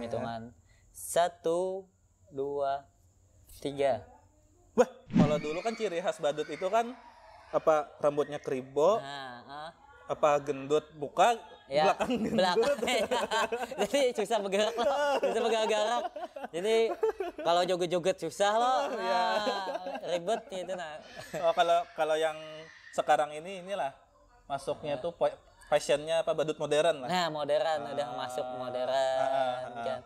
hitungan satu dua tiga wah kalau dulu kan ciri khas badut itu kan apa rambutnya keribo nah, uh. apa gendut buka ya, belakang gendut belakang, ya. jadi susah bergerak loh susah bergerak jadi kalau joget-joget susah loh ya. nah, ya. ribet gitu nah oh, kalau kalau yang sekarang ini inilah masuknya ya. tuh fashionnya apa badut modern lah nah modern ah. udah masuk modern ah, ah, ah, kan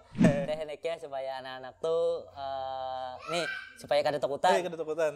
tekniknya supaya anak-anak tuh uh, nih supaya kada takutan iya, kada takutan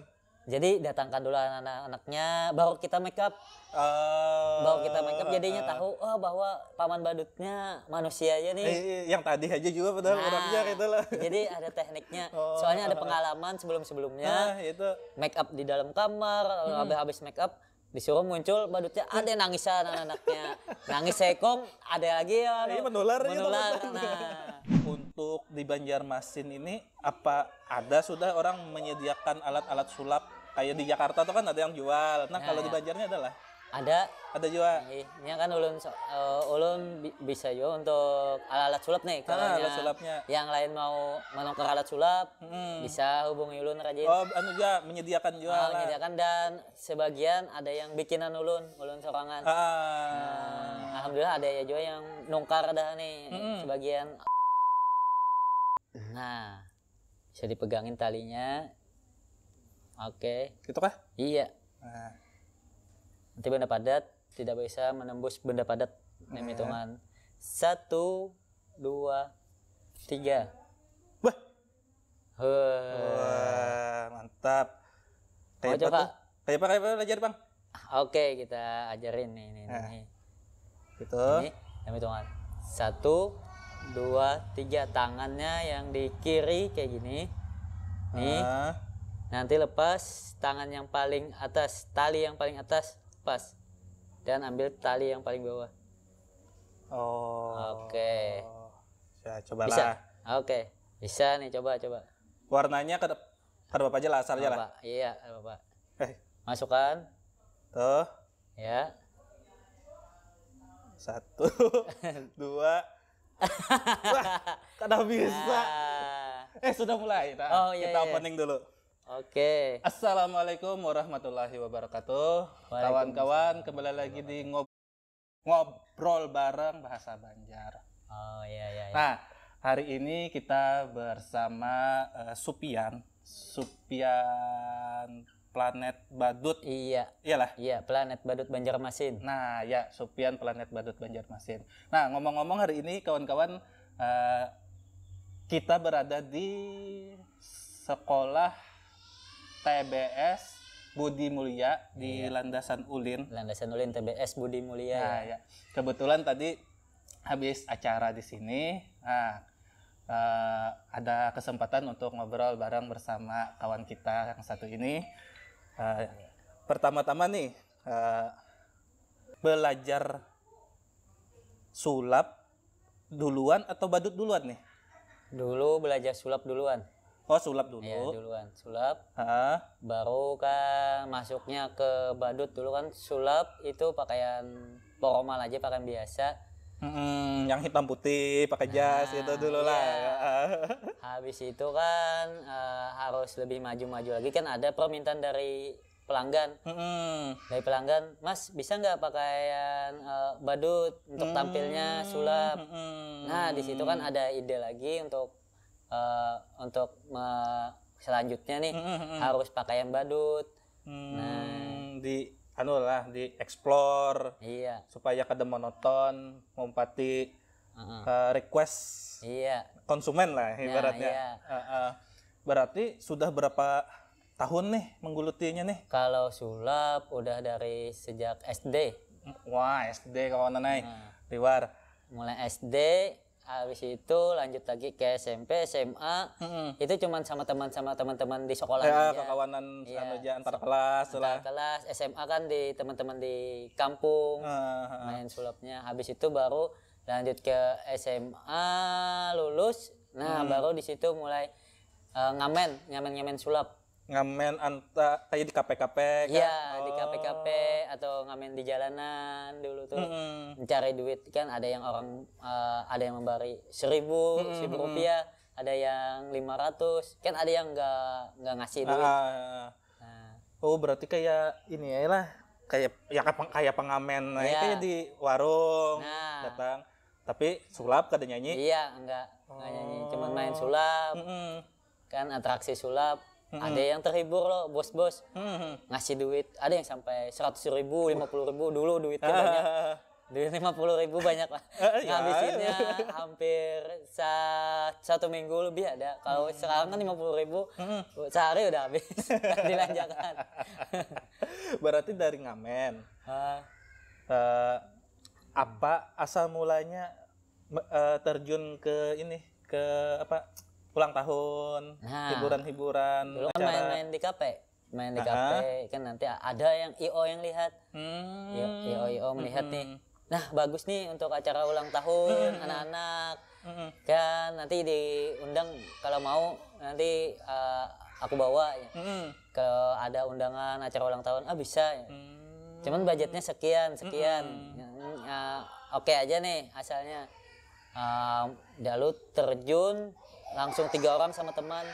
jadi datangkan dulu anak-anaknya baru kita make up uh, baru kita make up jadinya uh, tahu oh bahwa paman badutnya manusia aja nih eh, yang tadi aja juga padahal nah, orangnya gitu lah jadi ada tekniknya oh, soalnya ada pengalaman sebelum sebelumnya ah, itu make up di dalam kamar habis habis habis make up disuruh muncul badutnya ada yang nangisan anak-anaknya nangis sekong ada lagi ya ini iya, iya, menular menular ya, nah. untuk di Banjarmasin ini apa ada sudah orang menyediakan alat-alat sulap kayak di Jakarta tuh kan ada yang jual nah, nah kalau ya. di Banjarnya adalah ada ada juga ini iya, iya kan ulun uh, ulun bisa juga untuk alat-alat sulap nih kalau ah, alat sulapnya yang lain mau menukar alat sulap hmm. bisa hubungi ulun rajin oh anu juga menyediakan juga ah, menyediakan dan sebagian ada yang bikinan ulun ulun sorangan ah. nah, alhamdulillah ada ya juga yang nongkar dah nih hmm. sebagian nah bisa dipegangin talinya oke okay. gitu kah iya nah nanti benda padat tidak bisa menembus benda padat enam yeah. hitungan satu dua tiga wah wah mantap kayak oh, coba kayak apa kayak apa belajar bang oke okay, kita ajarin nih nih, nah. nih. gitu ini hitungan satu dua tiga tangannya yang di kiri kayak gini nih uh. nanti lepas tangan yang paling atas tali yang paling atas lepas dan ambil tali yang paling bawah. Oh. Oke. Okay. Ya, coba Bisa. Oke. Okay. Bisa nih coba coba. Warnanya ke kedep- Bapak aja lah asal lah. Iya, Bapak. Eh. Masukkan. Tuh. Ya. Satu, dua. Wah, kada bisa. Nah. Eh, sudah mulai. Nah, oh, iya, kita iya. opening dulu. Oke. Okay. Assalamualaikum warahmatullahi wabarakatuh. Kawan-kawan, kembali lagi di ngob ngobrol bareng bahasa Banjar. Oh iya iya. iya. Nah, hari ini kita bersama uh, Supian, Supian Planet Badut. Iya. Iyalah. Iya, Planet Badut Banjarmasin. Nah, ya Supian Planet Badut Banjarmasin. Nah, ngomong-ngomong hari ini kawan-kawan uh, kita berada di sekolah TBS Budi Mulia di iya. Landasan Ulin. Landasan Ulin TBS Budi Mulia. Nah, ya. ya. Kebetulan tadi habis acara di sini, nah, uh, ada kesempatan untuk ngobrol bareng bersama kawan kita yang satu ini. Uh, Pertama-tama nih uh, belajar sulap duluan atau badut duluan nih? Dulu belajar sulap duluan. Oh sulap dulu. Iya duluan sulap. Hah. Baru kan masuknya ke badut dulu kan sulap itu pakaian formal aja pakaian biasa. Hmm, yang hitam putih pakai nah, jas nah, itu dulu lah. Iya. Habis itu kan uh, harus lebih maju-maju lagi kan ada permintaan dari pelanggan hmm dari pelanggan mas bisa nggak pakaian uh, badut untuk tampilnya sulap hmm nah di situ kan ada ide lagi untuk uh, untuk selanjutnya nih mm-hmm. harus pakaian badut. Mm, nah, di anu lah di explore. Iya. Supaya kada monoton, mempati mm-hmm. uh, request iya. konsumen lah nah, ibaratnya. Ya, iya. Uh, uh, berarti sudah berapa tahun nih menggulutinya nih? Kalau sulap udah dari sejak SD. Hmm, wah, SD kawan naik. Nah. Riwar. Mulai SD habis itu lanjut lagi ke SMP SMA hmm. itu cuma sama teman sama teman-teman di sekolah ya, aja kekawanan ya. aja antar kelas antar kelas SMA kan di teman-teman di kampung uh, uh. main sulapnya habis itu baru lanjut ke SMA lulus nah hmm. baru di situ mulai uh, ngamen ngamen ngamen sulap ngamen anta kayak di KPKP kan? Iya, oh. di KPKP atau ngamen di jalanan dulu tuh mm-hmm. mencari duit kan ada yang orang uh, ada yang memberi seribu, mm-hmm. seribu rupiah, ada yang lima ratus, kan ada yang nggak nggak ngasih duit. Ah, ah nah. Ah. Oh berarti kayak ini ya lah kayak ya kayak pengamen, yeah. kayak di warung nah. datang tapi sulap kada nyanyi iya enggak enggak nyanyi oh. cuma main sulap mm -hmm. kan atraksi sulap hmm. ada yang terhibur loh bos-bos hmm. ngasih duit ada yang sampai seratus ribu lima puluh ribu dulu duitnya banyak duit lima puluh ribu banyak lah iya. ngabisinnya hampir satu minggu lebih ada kalau hmm. sekarang kan lima puluh ribu hmm. sehari udah habis dilanjutkan berarti dari ngamen uh, uh, apa asal mulanya uh, terjun ke ini ke apa ulang tahun, nah, hiburan-hiburan. nah, acara. main-main di kafe, main di kafe kan nanti ada yang IO yang lihat, hmm. IO IO melihat hmm. nih. Nah bagus nih untuk acara ulang tahun hmm. anak-anak hmm. kan nanti diundang kalau mau nanti uh, aku bawa ya. Hmm. Kalau ada undangan acara ulang tahun ah bisa ya. Hmm. Cuman budgetnya sekian sekian. Hmm. Uh, Oke okay aja nih asalnya. Uh, Dalu terjun langsung tiga orang sama teman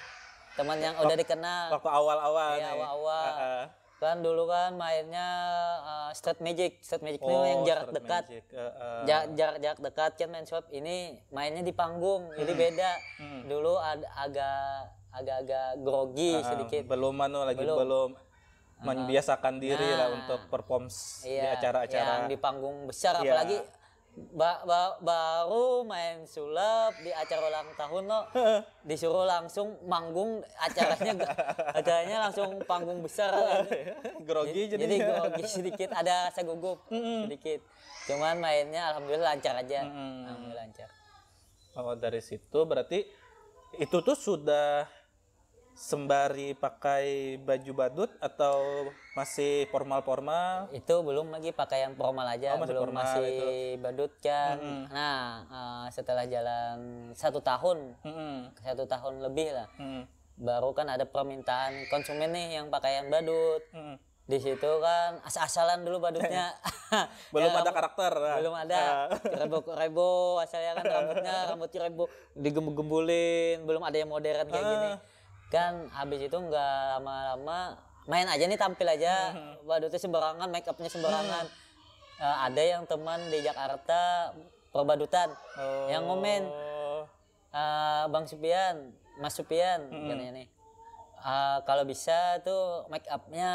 teman yang udah dikenal waktu awal-awal iya awal-awal uh -uh. kan dulu kan mainnya uh, street magic street magic oh, itu yang jarak dekat uh, uh. jarak jarak dekat kan main swap ini mainnya di panggung hmm. jadi beda hmm. dulu ag agak agak-agak grogi uh, sedikit belum mano lagi belum, belum membiasakan diri nah, lah untuk perform iya, di acara-acara yang di panggung besar iya. apalagi ba ba baru main sulap di acara ulang tahun lo disuruh langsung manggung acaranya acaranya langsung panggung besar kan. Iya, grogi jadi jadi grogi sedikit ada segugup sedikit cuman mainnya alhamdulillah lancar aja mm -hmm. alhamdulillah lancar oh dari situ berarti itu tuh sudah sembari pakai baju badut atau masih formal-formal? Itu belum lagi pakaian formal aja, oh, masih belum formal masih itu. badut kan. Mm -hmm. Nah, uh, setelah jalan satu tahun, mm -hmm. satu tahun lebih lah, mm -hmm. baru kan ada permintaan konsumen nih yang pakaian badut. Mm -hmm. Di situ kan asal asalan dulu badutnya. belum ya, ada rambut, karakter. Belum ada. Ah. Rebo-rebo asalnya kan rambutnya rambut rebo digembul-gembulin, belum ada yang modern kayak gini ah kan habis itu nggak lama-lama main aja nih tampil aja mm-hmm. waduh itu sembarangan make upnya sembarangan uh, ada yang teman di Jakarta perbadutan oh. yang ngomen uh, Bang Supian Mas Supian hmm. nih uh, kalau bisa tuh make upnya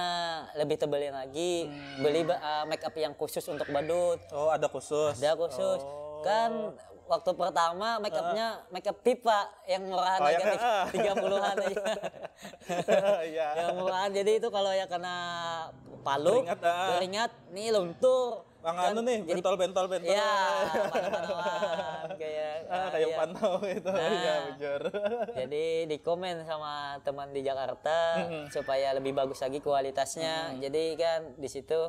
lebih tebelin lagi hmm. beli uh, make up yang khusus untuk badut oh ada khusus ada khusus oh. kan waktu pertama make upnya make up pipa yang murahan oh, tiga puluhan aja. ya. yang murahan jadi itu kalau ya kena palu keringat, ah. keringat nih luntur. Bang kan anu nih, bentol bentol bentol. Iya, kayak ah, ah kayak iya. pantau itu. Nah, iya, bujur. Jadi di komen sama teman di Jakarta supaya lebih bagus lagi kualitasnya. Hmm. Jadi kan di situ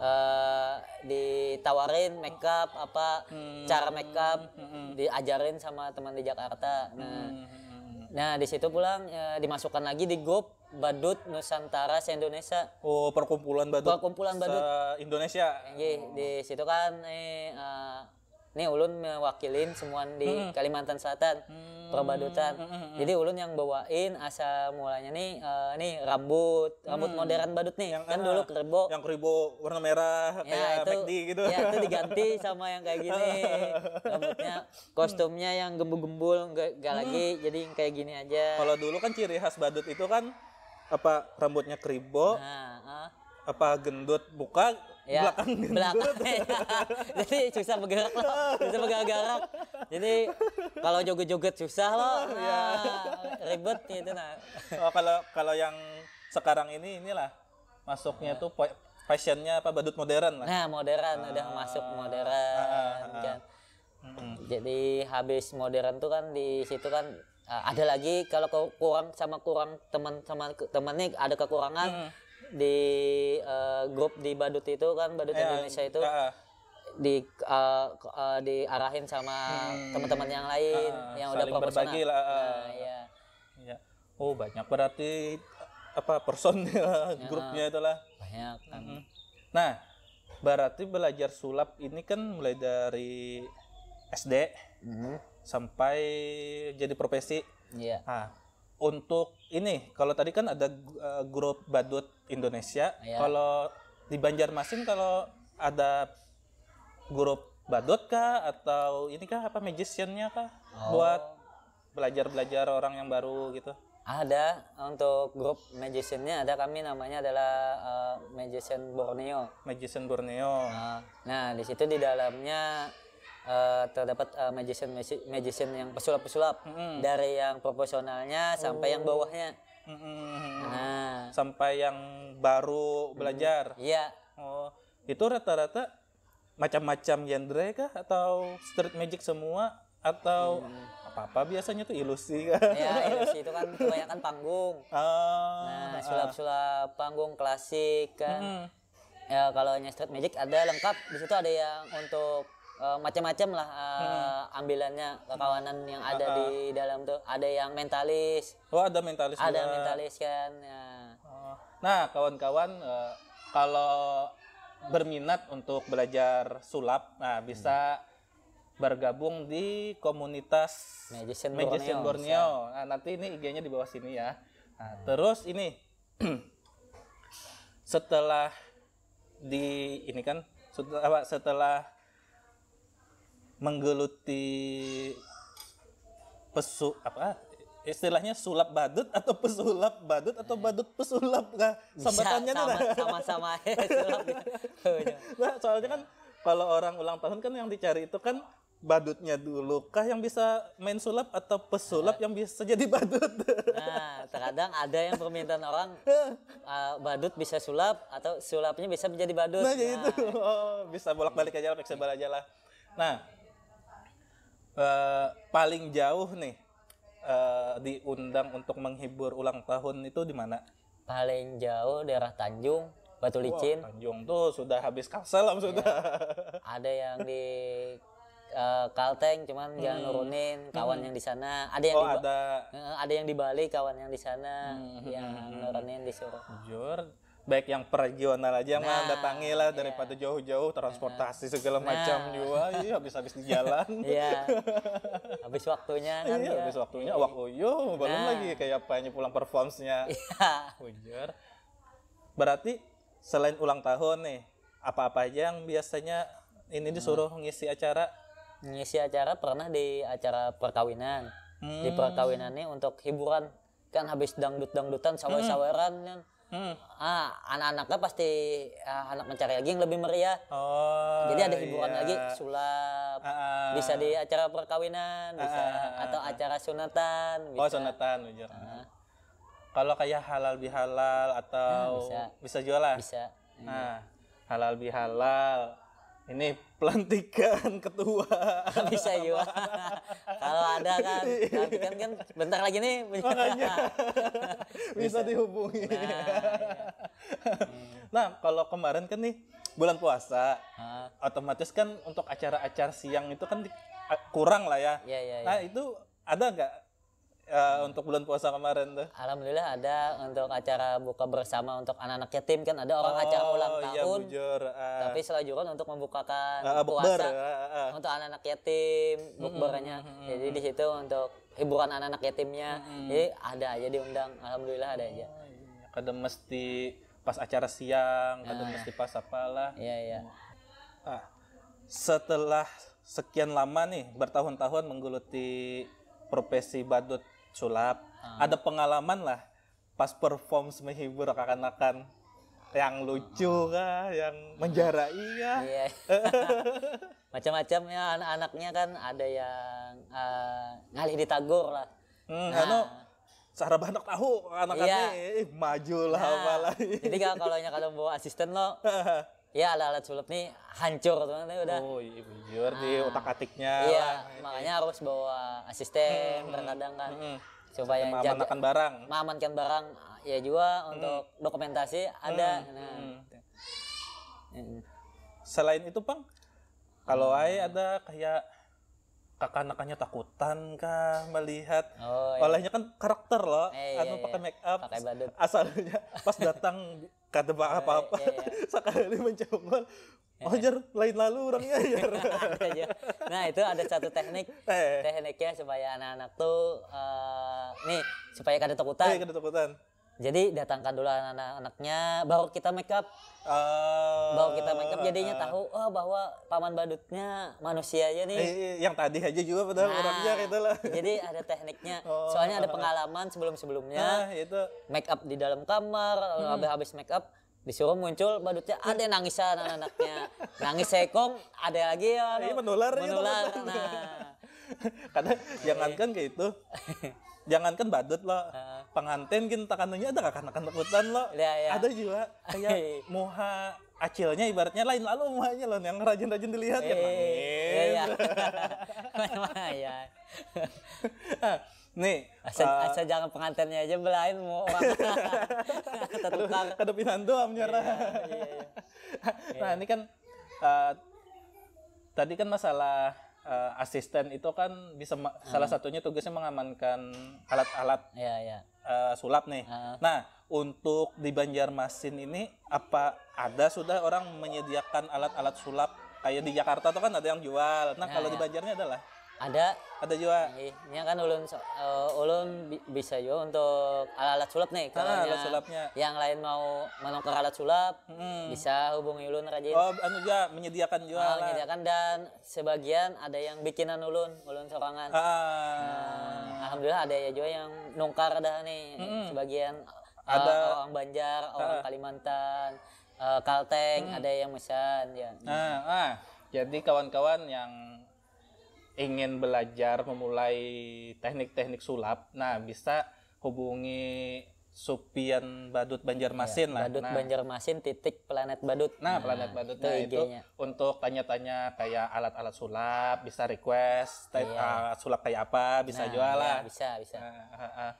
uh, ditawarin makeup apa hmm. cara makeup hmm. diajarin sama teman di Jakarta. Hmm. Nah, nah di situ pulang uh, dimasukkan lagi di grup Badut Nusantara se Indonesia. Oh, perkumpulan Badut. Perkumpulan Badut se Indonesia. Iya, di situ kan eh uh, ini ulun mewakilin semua di hmm. Kalimantan Selatan hmm. perbadutan hmm. jadi ulun yang bawain asal mulanya nih uh, nih rambut rambut modern badut nih yang, kan eh, dulu keribok yang keribok warna merah ya, itu, McD gitu ya itu diganti sama yang kayak gini rambutnya kostumnya yang gembul-gembul gak, hmm. lagi jadi kayak gini aja kalau dulu kan ciri khas badut itu kan apa rambutnya keribok nah apa gendut buka ya, belakang gendut. belakang ya. jadi susah bergerak loh susah bergerak jadi kalau joget-joget susah loh nah, ya. ribet gitu nah oh, kalau kalau yang sekarang ini inilah masuknya ya. tuh fashionnya apa badut modern lah nah modern ah. udah masuk modern ah, ah, ah, ah. kan mm. jadi habis modern tuh kan di situ kan ada lagi kalau kurang sama kurang teman sama temannya ada kekurangan hmm di uh, grup di Badut itu kan Badut yeah, Indonesia itu uh, di uh, uh, diarahin sama hmm, teman-teman yang lain uh, yang udah Berbagi lah. Uh, nah, Ya. Oh banyak berarti apa person ya, ya grupnya itulah. Banyak kan. Mm -hmm. Nah berarti belajar sulap ini kan mulai dari SD mm -hmm. sampai jadi profesi. Yeah. Iya. Nah, untuk ini kalau tadi kan ada uh, grup badut Indonesia ya. kalau di Banjarmasin kalau ada grup badut kah atau ini kah apa magiciannya kah oh. buat belajar belajar orang yang baru gitu ada untuk grup magiciannya ada kami namanya adalah uh, magician Borneo magician Borneo nah, nah di situ di dalamnya Eh, terdapat uh, magician magician yang pesulap-pesulap mm -hmm. dari yang proporsionalnya sampai oh. yang bawahnya. Mm -hmm. Nah, sampai yang baru belajar. Mm -hmm. Oh, itu rata-rata macam-macam genre kah atau street magic semua atau hmm. apa-apa biasanya tuh ilusi kan? Ya, ilusi itu kan kebanyakan panggung. Ah, nah, sulap-sulap panggung klasik kan. Hmm. Ya, kalau hanya street magic ada lengkap, disitu ada yang untuk uh, macam-macam lah uh, hmm. Eh, ambilannya kekawanan yang ada uh di dalam tuh ada yang mentalis oh ada mentalis ada juga. mentalis kan ya. Oh. nah kawan-kawan uh, kalau berminat untuk belajar sulap nah bisa hmm. bergabung di komunitas Magician, Magician Borneo, Borneo. Nah, nanti ini IG-nya di bawah sini ya nah, hmm. terus ini setelah di ini kan setelah setelah menggeluti pesu apa istilahnya sulap badut atau pesulap badut atau badut pesulap lah sambatannya sama, nah. sama sama sulap nah soalnya kan kalau orang ulang tahun kan yang dicari itu kan badutnya dulu kah yang bisa main sulap atau pesulap yang bisa jadi badut nah terkadang ada yang permintaan orang uh, badut bisa sulap atau sulapnya bisa menjadi badut nah, nah. itu oh, bisa bolak balik aja lah bisa aja lah nah uh, paling jauh nih uh, diundang untuk menghibur ulang tahun itu di mana? Paling jauh daerah Tanjung, Batu Licin. Wow, Tanjung tuh sudah habis kalsel sudah. Ya, iya. ada yang di uh, Kalteng cuman hmm. jangan nurunin kawan hmm. yang di sana. Ada yang oh, di, ada ada yang di Bali kawan yang di sana hmm. yang hmm. nurunin disuruh. Jujur baik yang per regional aja nah, mah datangi lah iya. daripada jauh-jauh transportasi segala nah. macam juga iya habis-habis di jalan iya habis waktunya kan iya habis waktunya iya. Ya. wah oh, yo iya, belum nah. lagi kayak apanya pulang performsnya iya berarti selain ulang tahun nih apa-apa aja yang biasanya ini hmm. disuruh hmm. ngisi acara ngisi acara pernah di acara perkawinan hmm. di perkawinan nih untuk hiburan kan habis dangdut dangdutan sawer saweran hmm hmm. ah anak-anaknya pasti ah, anak mencari lagi yang lebih meriah oh jadi ada hiburan iya. lagi sulap uh, uh. bisa di acara perkawinan ah, bisa uh, uh, uh, atau acara sunatan oh, bisa. oh sunatan uh. kalau kayak halal bihalal atau hmm, bisa. bisa jualan bisa nah halal bihalal ini pelantikan ketua bisa juga iya. kalau ada kan pelantikan kan bentar lagi nih bisa, bisa, bisa dihubungi nah, iya. nah kalau kemarin kan nih bulan puasa Hah? otomatis kan untuk acara-acara siang itu kan kurang lah ya, ya, ya, ya. nah itu ada nggak uh, untuk bulan puasa kemarin tuh? Alhamdulillah ada untuk acara buka bersama untuk anak-anak yatim kan ada orang oh, acara ulang iya, tahun. Iya, bujur. Uh, tapi untuk membukakan uh, puasa uh, uh. untuk anak-anak yatim hmm, bukbernya. Mm -hmm. Jadi hmm. di situ untuk hiburan anak-anak yatimnya. Mm -hmm. Jadi ada aja diundang. Alhamdulillah ada aja. Oh, iya. Kadang mesti pas acara siang, kadang mesti pas apalah. Iya, iya. Uh, setelah sekian lama nih bertahun-tahun menggeluti profesi badut sulap. Hmm. Ada pengalaman lah pas perform menghibur rekan-rekan yang lucu hmm. kah, yang menjarai Iya. Macam-macam ya anak-anaknya kan ada yang uh, ngalih tagor lah. Hmm, nah, anu, cara banyak tahu anak-anaknya iya. eh, maju lah nah, apalah. Jadi kalau kalau bawa asisten lo ya alat-alat sulap nih hancur tuh, nanti udah oh iya hancur nah, di ah. otak atiknya iya lah. makanya ini. harus bawa asisten hmm, terkadang kan hmm, hmm. supaya jaga mengamankan barang mengamankan barang ya juga hmm. untuk dokumentasi ada hmm. nah hmm. hmm. selain itu bang kalau hmm. ada kayak Kakak anaknya takutan kah melihat oh, iya. olehnya kan karakter loh eh, iya, anu iya, pakai make up asalnya pas datang kata apa apa apa iya, iya. sekali mencongol eh, oh eh. jar lain lalu orangnya jar nah itu ada satu teknik eh. tekniknya supaya anak-anak tuh uh, nih supaya kada takutan eh, kada takutan jadi datangkan dulu anak-anaknya, baru kita make up. Uh, oh. baru kita make up jadinya uh, tahu oh bahwa paman badutnya manusia aja nih. Eh, eh, yang tadi aja juga padahal nah, orangnya gitu lah. Jadi ada tekniknya. Oh, Soalnya ada eh. pengalaman sebelum-sebelumnya. Uh, itu. Make up di dalam kamar, hmm. habis-habis make up disuruh muncul badutnya hmm. ada yang nangisan ah, anak-anaknya nangis sekong ada lagi ah, ya ini menular gitu. menular ya, nah karena jangankan kayak itu jangankan badut lah pengantin kan takannya ada kanak-kanak hutan lo ya, ya. ada juga kayak iya. muha acilnya ibaratnya lain lalu muhanya lo yang rajin-rajin dilihat ya iya. ya, iya, iya. iya. Ah, nih asa, uh, asa jangan pengantinnya aja belain mau orang tetang kedepinan doang nyerah nah ini kan uh, tadi kan masalah uh, asisten itu kan bisa uh. salah satunya tugasnya mengamankan alat-alat yeah, ya, ya. yeah. Uh, sulap nih. Uh. Nah, untuk di Banjarmasin ini apa ada sudah orang menyediakan alat-alat sulap kayak di Jakarta tuh kan ada yang jual. Nah, yeah, kalau yeah. di ya. Banjarnya adalah ada ada juga ini iya, iya kan ulun uh, ulun bisa juga untuk alat-alat sulap nih kalau ah, alat sulapnya yang lain mau menukar alat sulap hmm. bisa hubungi ulun rajin oh anu juga menyediakan juga ah, kan. menyediakan dan sebagian ada yang bikinan ulun ulun sorangan ah. nah, alhamdulillah ada ya juga yang nongkar dah nih hmm. sebagian eh, ada uh, orang Banjar ah. orang Kalimantan uh, Kalteng hmm. ada yang mesan ya nah, ah. jadi kawan-kawan yang ingin belajar memulai teknik-teknik sulap, nah bisa hubungi Supian Badut Banjarmasin ya, lah. Badut nah, Banjarmasin titik planet Badut. Nah, nah planet Badut itu, nah, itu untuk tanya-tanya kayak alat-alat sulap, bisa request uh, sulap kayak apa, bisa nah, lah. Ya, bisa, bisa. Uh, uh, uh,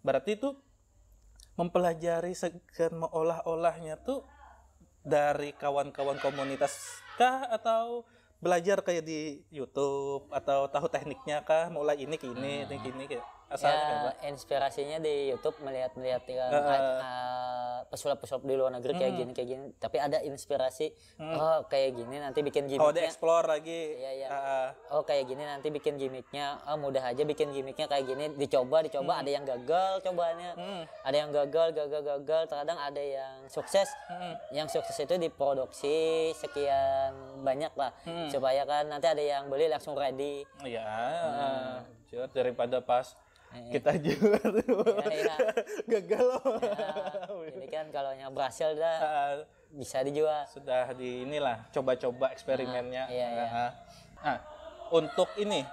berarti itu mempelajari segan mengolah-olahnya tuh dari kawan-kawan komunitas kah atau belajar kayak di YouTube atau tahu tekniknya kah mulai ini ke ini ini kayak saya ya, inspirasinya di YouTube melihat-lihat yang uh, uh, pesulap-pesulap di luar negeri hmm. kayak gini kayak gini tapi ada inspirasi hmm. oh kayak gini nanti bikin gimmicknya oh di explore lagi ya, ya. Uh, oh kayak gini nanti bikin gimmicknya oh mudah aja bikin gimmicknya kayak gini dicoba dicoba hmm. ada yang gagal cobanya hmm. ada yang gagal gagal gagal terkadang ada yang sukses hmm. yang sukses itu diproduksi sekian banyak lah hmm. supaya kan nanti ada yang beli langsung ready Iya hmm. daripada pas Eh, kita eh. juga ya, iya. gagal loh ya, ini kan kalau yang berhasil dah ah, bisa dijual sudah di inilah coba-coba eksperimennya ah, iya, iya. nah untuk ini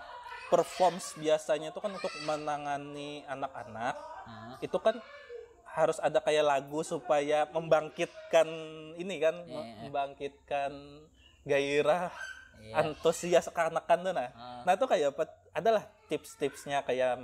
performs biasanya itu kan untuk menangani anak-anak ah. itu kan harus ada kayak lagu supaya membangkitkan ini kan iya, iya. membangkitkan gairah antusias kekanak-kanakan tuh nah. Nah itu kayak apa? Adalah tips-tipsnya kayak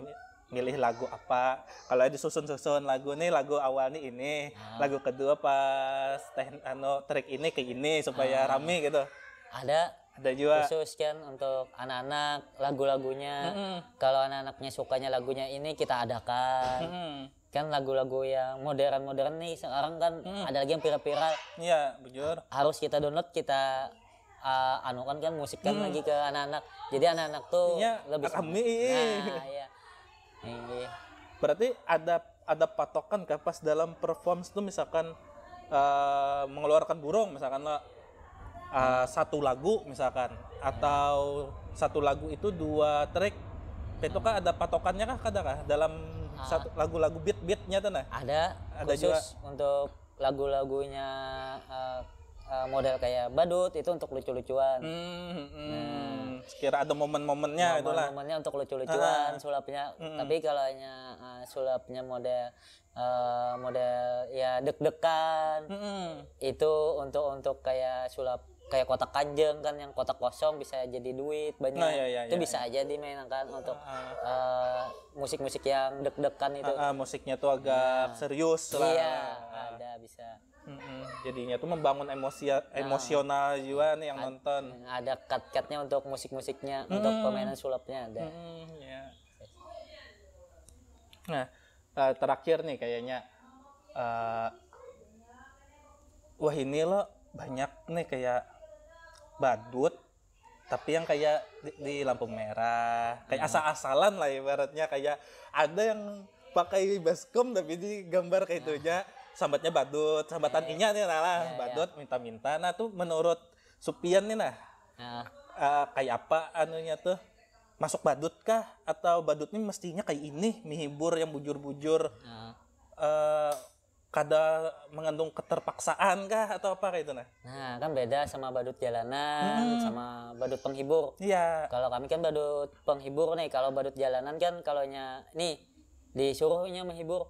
milih lagu apa kalau ada susun susun lagu nih lagu awal nih ini ah. lagu kedua pas teh ano trik ini ke ini supaya ah. rame gitu ada ada juga khusus kan untuk anak-anak lagu-lagunya mm -hmm. kalau anak-anaknya sukanya lagunya ini kita adakan mm -hmm. kan lagu-lagu yang modern-modern nih sekarang kan mm. ada lagi yang viral-viral iya bujur harus kita download kita uh, anu kan kan musik mm. lagi ke anak-anak jadi anak-anak tuh ya, lebih kami nah, ya. Berarti ada ada patokan kah pas dalam perform itu misalkan uh, mengeluarkan burung misalkan lah eh, uh, satu lagu misalkan atau satu lagu itu dua track itu kah ada patokannya kah kadang kah dalam ah. satu lagu-lagu beat beatnya tuh nah ada ada khusus juga. untuk lagu-lagunya uh, uh, model kayak badut itu untuk lucu-lucuan. Hmm, hmm. hmm. Nah, Sekira ada momen-momennya momen itulah. Momennya untuk lucu-lucuan ah. sulapnya. Hmm. Tapi kalau uh, sulapnya model uh, model ya deg-degan hmm, hmm. itu untuk untuk kayak sulap kayak kotak kanjeng kan yang kotak kosong bisa jadi duit banyak nah, ya, ya, itu ya, bisa ya. aja dimainkan kan untuk ah, ah. musik-musik uh, uh, yang deg-degan itu uh, uh, musiknya tuh agak nah, serius lah iya ada bisa Hmm, Jadinya tuh membangun emosi nah. emosional juga nih yang ad, nonton. Ada cut-cutnya untuk musik-musiknya, mm. untuk pemainan sulapnya ada. Mm, yeah. Nah, eh, terakhir nih kayaknya uh, wah ini loh banyak nih kayak badut tapi yang kayak di, di lampu merah kayak nah. asal-asalan lah ibaratnya kayak ada yang pakai baskom tapi di gambar kayak nah sambatnya badut sambatan iya, iya. inya nih nah, lah, lah iya, badut minta-minta nah tuh menurut Supian nih nah uh, kayak apa anunya tuh masuk badut kah atau badut nih mestinya kayak ini menghibur yang bujur-bujur uh, kada mengandung keterpaksaan kah atau apa kayak itu nah? Nah kan beda sama badut jalanan hmm. sama badut penghibur. Iya. Kalau kami kan badut penghibur nih, kalau badut jalanan kan kalau nih disuruhnya menghibur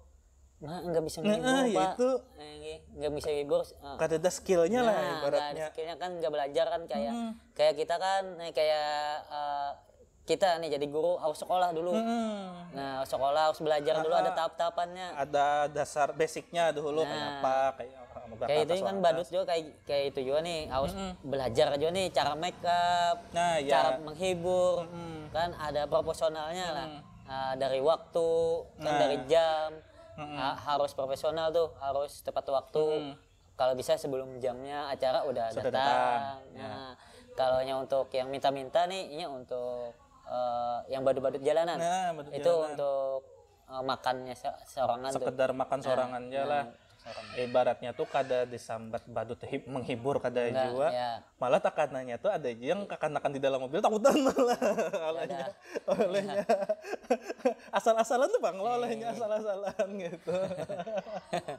nah nggak bisa ngibur nah, pak eh, ya itu nah, nggak bisa ngibur uh. Ah. kata itu skillnya nah, lah ibaratnya skillnya kan nggak belajar kan kayak hmm. kayak kita kan kayak uh, kita nih jadi guru harus sekolah dulu hmm. nah sekolah harus belajar nah, dulu ada tahap-tahapannya ada dasar basicnya dulu nah, kenapa kayak kayak itu kan badut juga kayak kayak itu juga nih harus mm -hmm. belajar juga nih cara make up nah, ya. cara menghibur mm -hmm. kan ada proporsionalnya mm -hmm. lah uh, dari waktu kan nah. dari jam hmm. harus profesional tuh harus tepat waktu hmm. kalau bisa sebelum jamnya acara udah Sudah datang, datang. Ya. nah yeah. kalau nya untuk yang minta-minta nih ini untuk uh, yang badut-badut jalanan nah, badut itu jalanan. untuk uh, makannya se seorangan sekedar tuh. makan nah, seorangan nah, jalan nah serem. ibaratnya tuh kada disambat badut menghibur kada nah, jua ya. malah takanannya tuh ada yang kakanakan di dalam mobil takutan malah olehnya iya. olehnya asal-asalan tuh bang lo iya, olehnya iya. asal-asalan gitu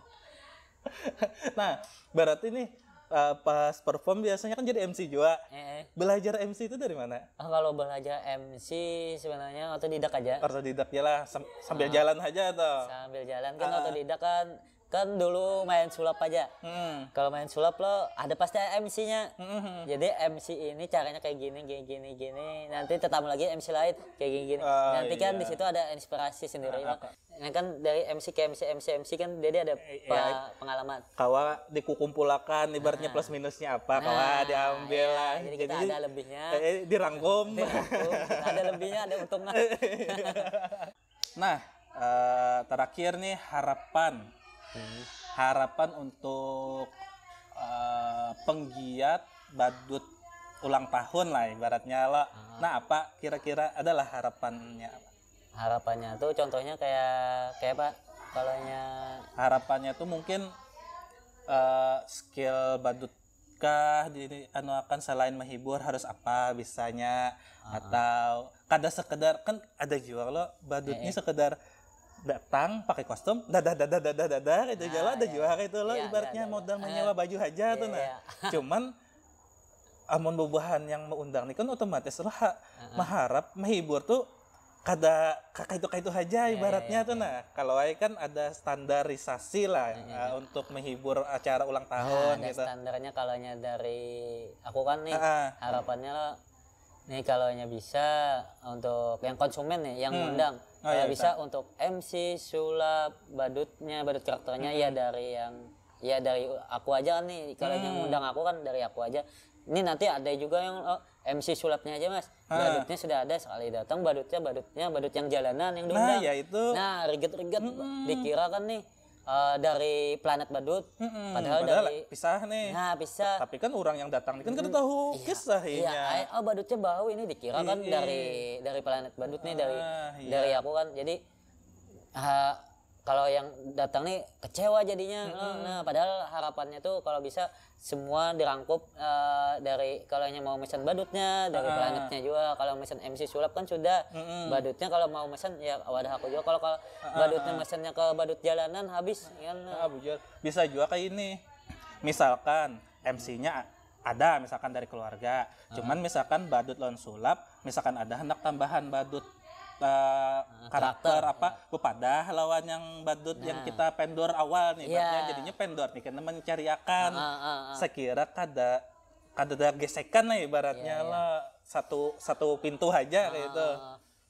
nah berarti ini uh, eh, pas perform biasanya kan jadi MC juga. E eh. Belajar MC itu dari mana? Ah, kalau belajar MC sebenarnya otodidak aja. Otodidak ya lah sambil ah. jalan aja atau? Sambil jalan kan uh, otodidak kan kan dulu main sulap aja. Hmm. Kalau main sulap lo ada pasti MC-nya. Hmm. Jadi MC ini caranya kayak gini, gini, gini, gini. Nanti tetamu lagi MC lain kayak gini, gini. Uh, Nanti iya. kan di situ ada inspirasi sendiri. Ah, ah. nah, kan dari MC ke MC, MC, MC kan jadi ada e, pengalaman. Kawa dikumpulkan, ibaratnya ah. plus minusnya apa, kawa nah, iya. diambil iya, lah. Jadi, jadi ada lebihnya. Eh, dirangkum. dirangkum. ada lebihnya, ada untungnya. nah, uh, terakhir nih harapan Gitu. harapan untuk uh, penggiat badut ulang tahun lah ibaratnya lo. -huh. Ah. Nah apa kira-kira adalah harapannya? Harapannya tuh contohnya kayak kayak pak Kalaunya harapannya tuh mungkin uh, skill badut kah di anu akan selain menghibur harus apa bisanya uh ah. -huh. atau kada sekedar kan ada juga lo badutnya eh, eh. sekedar datang pakai kostum dadah dadah dadah dadah itu nah, jalan ada ya. juara itu loh ya, ibaratnya ya, modal eh. menyewa baju aja ya, tuh nah ya. cuman amun bubuhan yang mengundang nih kan otomatis lo mah uh-huh. mengharap menghibur tuh kada kakak itu itu aja iya, iya, ibaratnya tuh nah kalau ay kan ada standarisasi lah ya. untuk menghibur acara ulang nah, tahun nah, gitu standarnya kalau dari aku kan nih uh-huh. harapannya lo nih kalau bisa untuk yang konsumen nih yang hmm. undang oh, iya, eh, bisa kan? untuk MC sulap badutnya badut karakternya hmm. Iya, ya dari yang ya dari aku aja kan nih kalau hmm. yang mm. undang aku kan dari aku aja ini nanti ada juga yang oh, MC sulapnya aja mas ah. badutnya sudah ada sekali datang badutnya badutnya badut yang jalanan yang nah, diundang nah ya itu nah riget-riget hmm. dikira kan nih Eh, dari planet badut hmm, padahal, padahal dari pisah nih nah pisah tapi kan orang yang datang kan kita tahu iya, kisah iya, iya oh badutnya bau ini dikira kan iya. dari dari planet badut nih dari ah, iya. dari aku kan jadi uh, kalau yang datang nih kecewa jadinya hmm. nah padahal harapannya tuh kalau bisa semua dirangkup uh, dari kalau yang mau mesen badutnya dari uh. Ah. planetnya juga kalau mesen MC sulap kan sudah hmm. badutnya kalau mau mesen ya wadah aku juga kalau kalau ah, badutnya mesennya ke badut jalanan habis ya, nah. bisa juga kayak ini misalkan MC-nya ada misalkan dari keluarga cuman misalkan badut lawan sulap misalkan ada hendak tambahan badut uh, karakter, karakter apa ya. lawan yang badut nah. yang kita pendor awal nih yeah. jadinya pendor nih karena mencari akan uh, uh, uh, uh. sekira kada kada gesekan lah ibaratnya yeah, yeah. lah satu satu pintu aja uh, gitu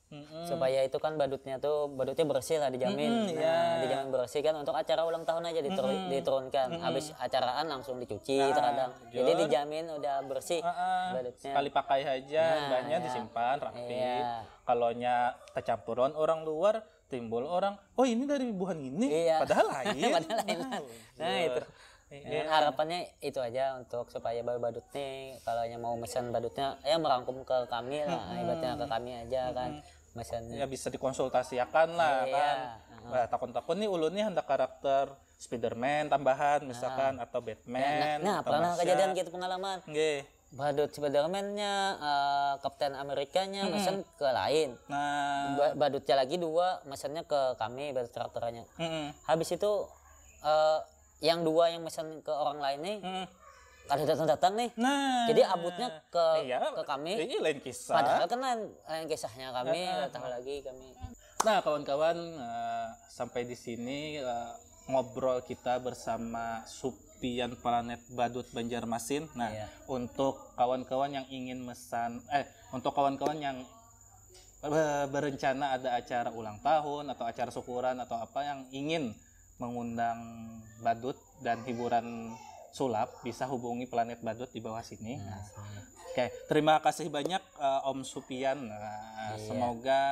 Mm-hmm. supaya itu kan badutnya tuh badutnya bersih lah dijamin mm-hmm, nah, iya. dijamin bersih kan untuk acara ulang tahun aja ditur- mm-hmm. diturunkan mm-hmm. habis acaraan langsung dicuci nah, terkadang jadi dijamin udah bersih uh-uh. badutnya sekali pakai aja nah, banyak yeah. disimpan rapi yeah. kalau nya tercampuran orang luar timbul orang oh ini dari buhan ini yeah. padahal lain padahal lain nah, nah iya. itu Ya, harapannya itu aja untuk supaya baru badut nih kalau yang mau mesen badutnya ya merangkum ke kami lah ibaratnya ke kami aja kan. Masanya. ya bisa dikonsultasikan lah yeah, iya. kan yeah. nah, takon-takon nih ulun nih hendak karakter Spiderman tambahan misalkan atau Batman nah, nah pernah kejadian gitu pengalaman Nggih. Badut Spiderman-nya, uh, Kapten Amerikanya hmm. masan ke lain. Nah, badutnya lagi dua mesennya ke kami badut karakternya. Hmm. Habis itu uh, yang dua yang masan ke orang lain nih hmm ada datang-datang nih. Nah. Jadi abutnya ke iya, ke kami. Ini lain kisah. Padahal kan lain, kisahnya kami, nah, tahu lagi kami. Nah, kawan-kawan uh, sampai di sini uh, ngobrol kita bersama Supian Planet Badut Banjarmasin. Nah, iya. untuk kawan-kawan yang ingin mesan eh untuk kawan-kawan yang eh, berencana ada acara ulang tahun atau acara syukuran atau apa yang ingin mengundang badut dan hiburan sulap bisa hubungi planet badut di bawah sini. Nah. nah oke, okay. terima kasih banyak uh, Om Supian. Nah, yeah. Semoga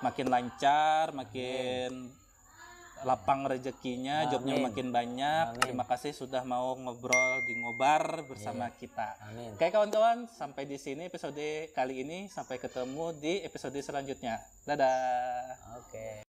makin lancar, makin Amin. lapang rezekinya, Amin. jobnya makin banyak. Amin. Terima kasih sudah mau ngobrol di ngobar bersama yeah. kita. Oke okay, kawan-kawan, sampai di sini episode kali ini. Sampai ketemu di episode selanjutnya. Dadah. Oke. Okay.